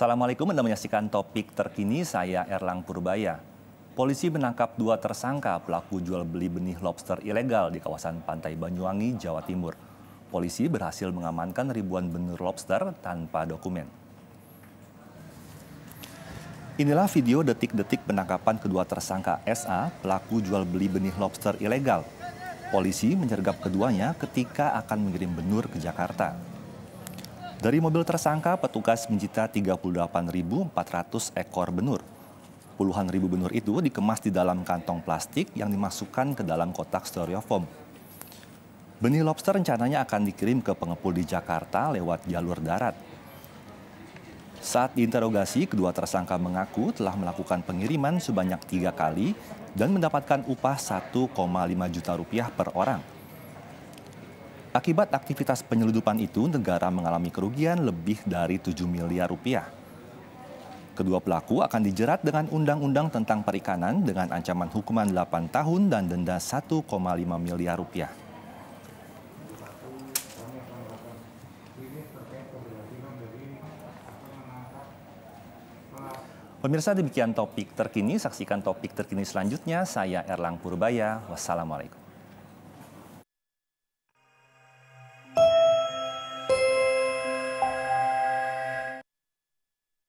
Assalamualaikum, Anda menyaksikan topik terkini saya Erlang Purbaya. Polisi menangkap dua tersangka pelaku jual beli benih lobster ilegal di kawasan Pantai Banyuwangi, Jawa Timur. Polisi berhasil mengamankan ribuan benih lobster tanpa dokumen. Inilah video detik-detik penangkapan kedua tersangka SA, pelaku jual beli benih lobster ilegal. Polisi menyergap keduanya ketika akan mengirim benur ke Jakarta. Dari mobil tersangka, petugas mencita 38.400 ekor benur. Puluhan ribu benur itu dikemas di dalam kantong plastik yang dimasukkan ke dalam kotak stereofoam. Benih lobster rencananya akan dikirim ke pengepul di Jakarta lewat jalur darat. Saat diinterogasi, kedua tersangka mengaku telah melakukan pengiriman sebanyak tiga kali dan mendapatkan upah 1,5 juta rupiah per orang. Akibat aktivitas penyeludupan itu, negara mengalami kerugian lebih dari 7 miliar rupiah. Kedua pelaku akan dijerat dengan Undang-Undang tentang Perikanan dengan ancaman hukuman 8 tahun dan denda 1,5 miliar rupiah. Pemirsa demikian topik terkini, saksikan topik terkini selanjutnya. Saya Erlang Purbaya, wassalamualaikum.